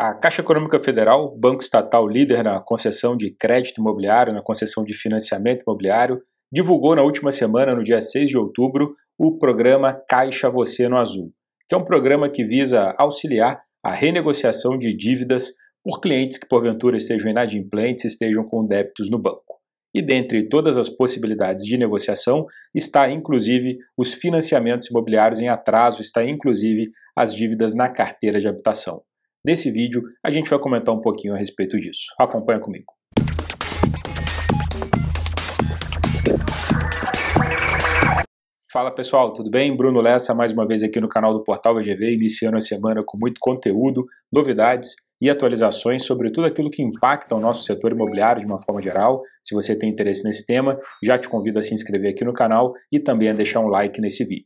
A Caixa Econômica Federal, banco estatal líder na concessão de crédito imobiliário, na concessão de financiamento imobiliário, divulgou na última semana, no dia 6 de outubro, o programa Caixa Você no Azul, que é um programa que visa auxiliar a renegociação de dívidas por clientes que porventura estejam inadimplentes, estejam com débitos no banco. E dentre todas as possibilidades de negociação está inclusive os financiamentos imobiliários em atraso, está inclusive as dívidas na carteira de habitação. Nesse vídeo, a gente vai comentar um pouquinho a respeito disso. Acompanha comigo. Fala pessoal, tudo bem? Bruno Lessa mais uma vez aqui no canal do Portal VGV, iniciando a semana com muito conteúdo, novidades e atualizações sobre tudo aquilo que impacta o nosso setor imobiliário de uma forma geral. Se você tem interesse nesse tema, já te convido a se inscrever aqui no canal e também a deixar um like nesse vídeo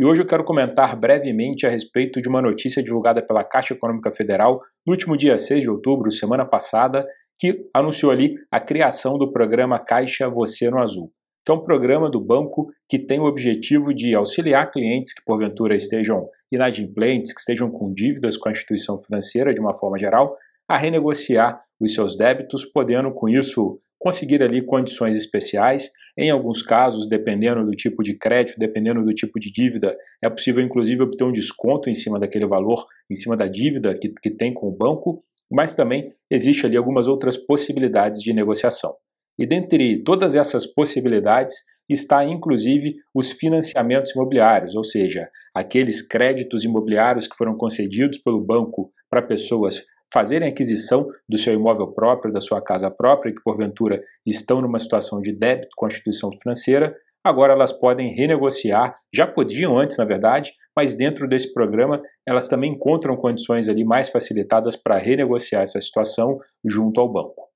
e hoje eu quero comentar brevemente a respeito de uma notícia divulgada pela Caixa Econômica Federal no último dia 6 de outubro, semana passada, que anunciou ali a criação do programa Caixa Você no Azul, que é um programa do banco que tem o objetivo de auxiliar clientes que porventura estejam inadimplentes, que estejam com dívidas com a instituição financeira de uma forma geral, a renegociar os seus débitos, podendo com isso conseguir ali condições especiais em alguns casos, dependendo do tipo de crédito, dependendo do tipo de dívida, é possível inclusive obter um desconto em cima daquele valor, em cima da dívida que, que tem com o banco, mas também existe ali algumas outras possibilidades de negociação. E dentre todas essas possibilidades está inclusive os financiamentos imobiliários, ou seja, aqueles créditos imobiliários que foram concedidos pelo banco para pessoas fazerem aquisição do seu imóvel próprio, da sua casa própria, que porventura estão numa situação de débito com a instituição financeira, agora elas podem renegociar, já podiam antes, na verdade, mas dentro desse programa elas também encontram condições ali mais facilitadas para renegociar essa situação junto ao banco.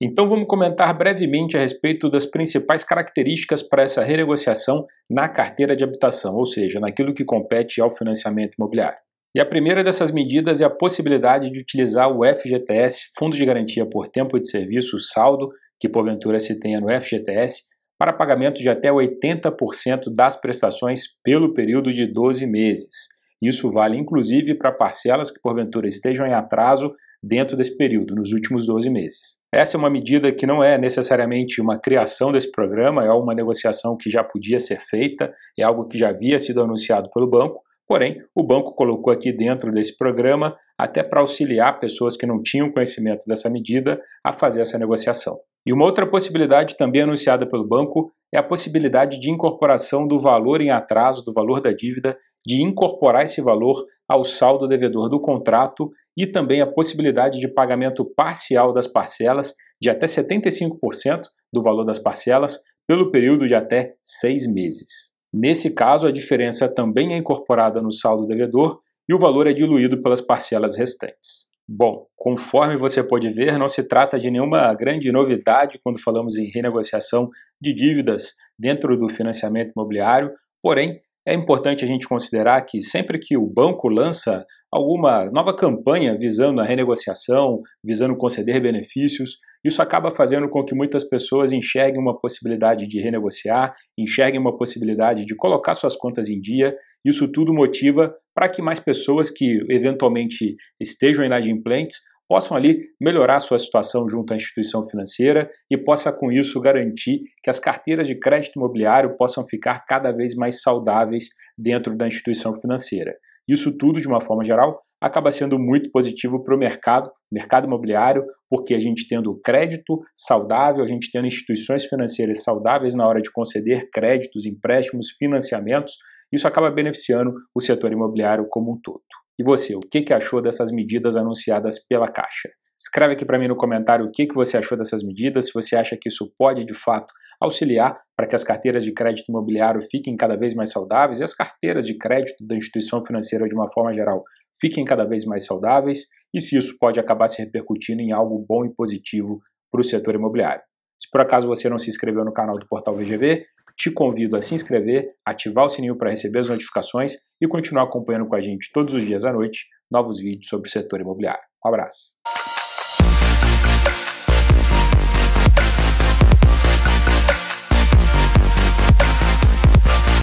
Então vamos comentar brevemente a respeito das principais características para essa renegociação na carteira de habitação, ou seja, naquilo que compete ao financiamento imobiliário. E a primeira dessas medidas é a possibilidade de utilizar o FGTS, Fundo de Garantia por Tempo de Serviço, o saldo, que porventura se tenha no FGTS, para pagamento de até 80% das prestações pelo período de 12 meses. Isso vale inclusive para parcelas que porventura estejam em atraso dentro desse período, nos últimos 12 meses. Essa é uma medida que não é necessariamente uma criação desse programa, é uma negociação que já podia ser feita, é algo que já havia sido anunciado pelo banco, Porém, o banco colocou aqui dentro desse programa até para auxiliar pessoas que não tinham conhecimento dessa medida a fazer essa negociação. E uma outra possibilidade também anunciada pelo banco é a possibilidade de incorporação do valor em atraso, do valor da dívida, de incorporar esse valor ao saldo devedor do contrato e também a possibilidade de pagamento parcial das parcelas de até 75% do valor das parcelas pelo período de até seis meses. Nesse caso, a diferença também é incorporada no saldo devedor e o valor é diluído pelas parcelas restantes. Bom, conforme você pode ver, não se trata de nenhuma grande novidade quando falamos em renegociação de dívidas dentro do financiamento imobiliário, porém, é importante a gente considerar que sempre que o banco lança alguma nova campanha visando a renegociação, visando conceder benefícios. Isso acaba fazendo com que muitas pessoas enxerguem uma possibilidade de renegociar, enxerguem uma possibilidade de colocar suas contas em dia. Isso tudo motiva para que mais pessoas que eventualmente estejam inadimplentes possam ali melhorar sua situação junto à instituição financeira e possa com isso garantir que as carteiras de crédito imobiliário possam ficar cada vez mais saudáveis dentro da instituição financeira. Isso tudo, de uma forma geral, acaba sendo muito positivo para o mercado, mercado imobiliário, porque a gente tendo crédito saudável, a gente tendo instituições financeiras saudáveis na hora de conceder créditos, empréstimos, financiamentos, isso acaba beneficiando o setor imobiliário como um todo. E você, o que, que achou dessas medidas anunciadas pela Caixa? Escreve aqui para mim no comentário o que, que você achou dessas medidas, se você acha que isso pode de fato auxiliar para que as carteiras de crédito imobiliário fiquem cada vez mais saudáveis e as carteiras de crédito da instituição financeira, de uma forma geral, fiquem cada vez mais saudáveis e se isso pode acabar se repercutindo em algo bom e positivo para o setor imobiliário. Se por acaso você não se inscreveu no canal do Portal VGV, te convido a se inscrever, ativar o sininho para receber as notificações e continuar acompanhando com a gente todos os dias à noite novos vídeos sobre o setor imobiliário. Um abraço!